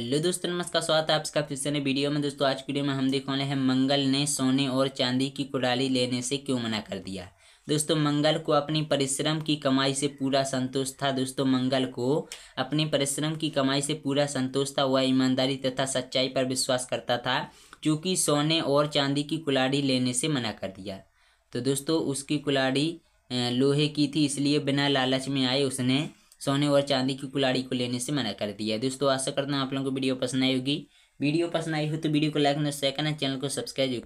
hello दोस्तों नमस्कार स्वागत है आपका फिर से वीडियो में दोस्तों आज की वीडियो में हम देखने हैं मंगल ने सोने और चांदी की कुड़ाली लेने से क्यों मना कर दिया दोस्तों मंगल को अपनी परिश्रम की कमाई से पूरा संतोष था दोस्तों मंगल को अपने परिश्रम की कमाई से पूरा संतोष था वह ईमानदारी तथा सच्चाई पर विश्वास करता था चूँकि सोने और चांदी की कुलाड़ी लेने से मना कर दिया तो दोस्तों उसकी कुलाड़ी लोहे की थी इसलिए बिना लालच में आए उसने सोने और चांदी की कुलाड़ी को लेने से मना कर दिया है दोस्तों आशा करता हूँ आप लोगों को वीडियो पसंद आई होगी वीडियो पसंद आई हो तो वीडियो को लाइक न शेयर करना चैनल को सब्सक्राइब